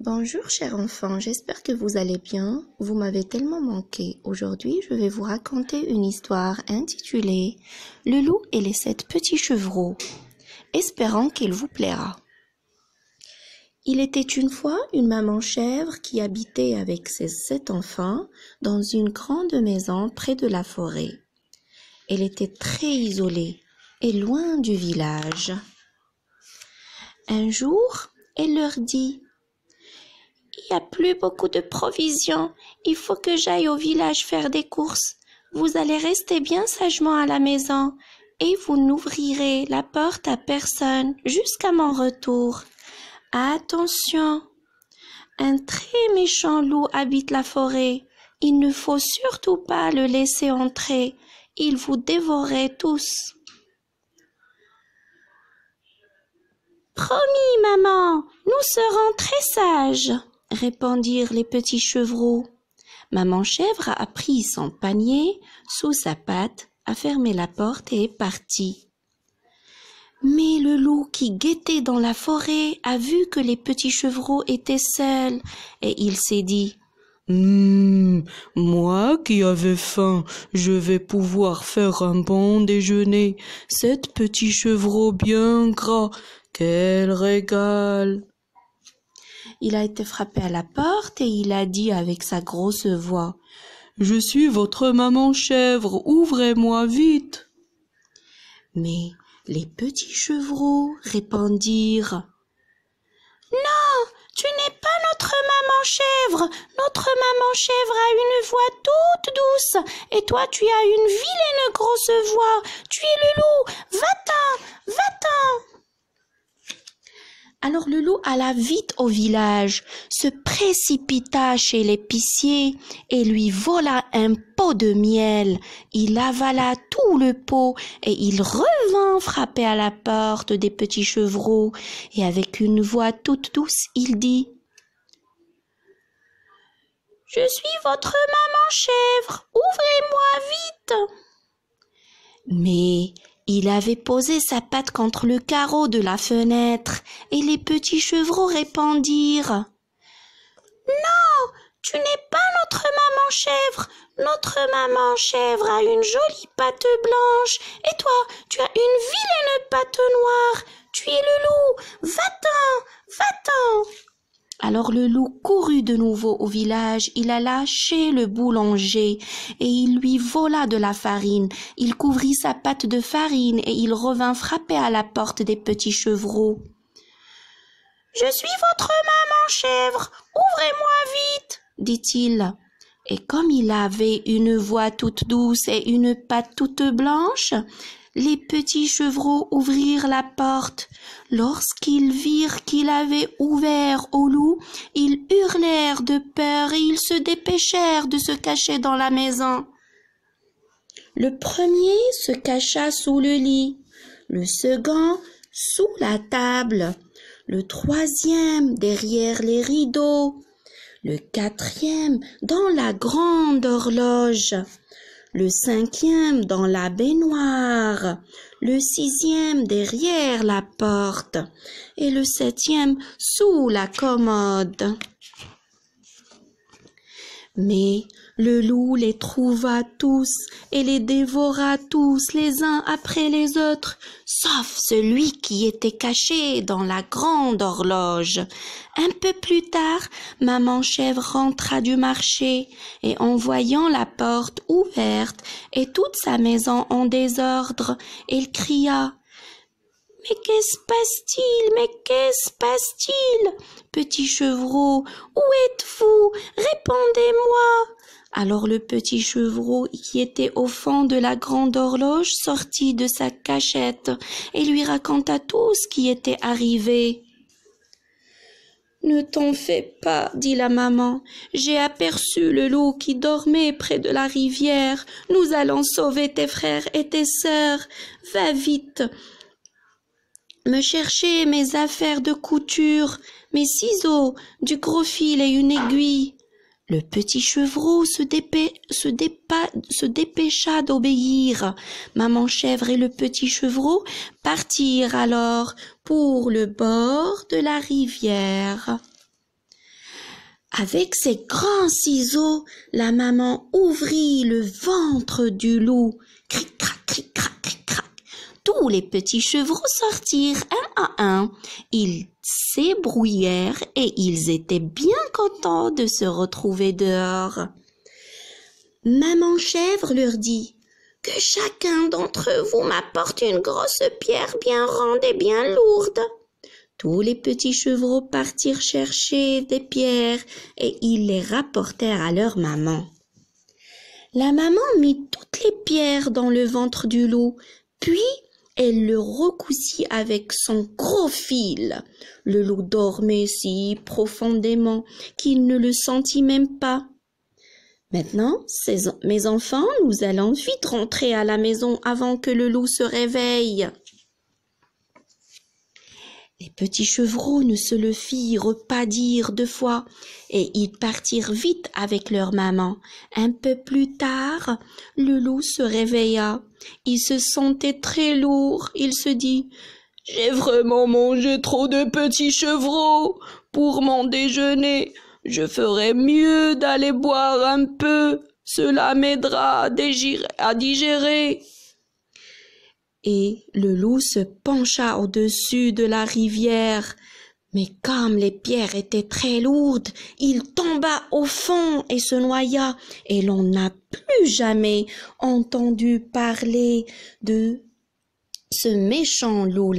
Bonjour cher enfant, j'espère que vous allez bien. Vous m'avez tellement manqué. Aujourd'hui, je vais vous raconter une histoire intitulée Le loup et les sept petits chevreaux. Espérant qu'il vous plaira. Il était une fois une maman chèvre qui habitait avec ses sept enfants dans une grande maison près de la forêt. Elle était très isolée et loin du village. Un jour, elle leur dit il n'y a plus beaucoup de provisions. Il faut que j'aille au village faire des courses. Vous allez rester bien sagement à la maison et vous n'ouvrirez la porte à personne jusqu'à mon retour. Attention. Un très méchant loup habite la forêt. Il ne faut surtout pas le laisser entrer. Il vous dévorerait tous. Promis, maman, nous serons très sages répandirent les petits chevreaux. Maman chèvre a pris son panier sous sa patte, a fermé la porte et est partie. Mais le loup qui guettait dans la forêt a vu que les petits chevreaux étaient seuls et il s'est dit Hum, moi qui avais faim, je vais pouvoir faire un bon déjeuner. Cet petit chevreau bien gras, quel régal il a été frappé à la porte et il a dit avec sa grosse voix Je suis votre maman chèvre, ouvrez-moi vite. Mais les petits chevreaux répondirent Non, tu n'es pas notre maman chèvre. Notre maman chèvre a une voix toute douce, et toi tu as une vilaine grosse voix. Tu es le loup. Va-t'en, va-t'en. Alors le loup alla vite au village, se précipita chez l'épicier et lui vola un pot de miel. Il avala tout le pot et il revint frapper à la porte des petits chevreaux et avec une voix toute douce il dit Je suis votre maman chèvre, ouvrez-moi vite. Mais il avait posé sa patte contre le carreau de la fenêtre, et les petits chevreaux répandirent. Non, tu n'es pas notre maman chèvre. Notre maman chèvre a une jolie patte blanche, et toi, tu as une vilaine patte noire. Tu es le loup. Va-t'en, va-t'en. Alors le loup courut de nouveau au village, il alla chez le boulanger, et il lui vola de la farine, il couvrit sa patte de farine, et il revint frapper à la porte des petits chevreaux. Je suis votre maman chèvre, ouvrez-moi vite, dit-il. Et comme il avait une voix toute douce et une patte toute blanche, les petits chevreaux ouvrirent la porte. Lorsqu'ils virent qu'il avait ouvert au loup, ils hurlèrent de peur et ils se dépêchèrent de se cacher dans la maison. Le premier se cacha sous le lit, le second sous la table, le troisième derrière les rideaux, le quatrième dans la grande horloge, le cinquième dans la baignoire, le sixième derrière la porte et le septième sous la commode. Mais le loup les trouva tous et les dévora tous les uns après les autres, sauf celui qui était caché dans la grande horloge. Un peu plus tard, maman chèvre rentra du marché et en voyant la porte ouverte et toute sa maison en désordre, elle cria mais qu'est-ce passe-t-il Mais qu'est-ce passe-t-il Petit chevreau, où êtes-vous Répondez-moi alors le petit chevreau qui était au fond de la grande horloge sortit de sa cachette et lui raconta tout ce qui était arrivé. Ne t'en fais pas, dit la maman. J'ai aperçu le loup qui dormait près de la rivière. Nous allons sauver tes frères et tes sœurs. Va vite me chercher mes affaires de couture, mes ciseaux, du gros fil et une aiguille. Le petit chevreau se, dépêcha d'obéir. Maman chèvre et le petit chevreau partirent alors pour le bord de la rivière. Avec ses grands ciseaux, la maman ouvrit le ventre du loup. Cric, crac, cric, crac, cric, crac. Tous les petits chevreaux sortirent un à un. Ils s'ébrouillèrent et ils étaient bien contents de se retrouver dehors. Maman chèvre leur dit Que chacun d'entre vous m'apporte une grosse pierre bien ronde et bien lourde. Tous les petits chevreaux partirent chercher des pierres et ils les rapportèrent à leur maman. La maman mit toutes les pierres dans le ventre du loup, puis elle le recoussit avec son gros fil. Le loup dormait si profondément qu'il ne le sentit même pas. Maintenant, mes enfants, nous allons vite rentrer à la maison avant que le loup se réveille. Les petits chevreaux ne se le firent pas dire deux fois, et ils partirent vite avec leur maman. Un peu plus tard, le loup se réveilla. Il se sentait très lourd. Il se dit J'ai vraiment mangé trop de petits chevreaux pour mon déjeuner. Je ferais mieux d'aller boire un peu. Cela m'aidera à digérer et le loup se pencha au-dessus de la rivière. Mais comme les pierres étaient très lourdes, il tomba au fond et se noya, et l'on n'a plus jamais entendu parler de ce méchant loup.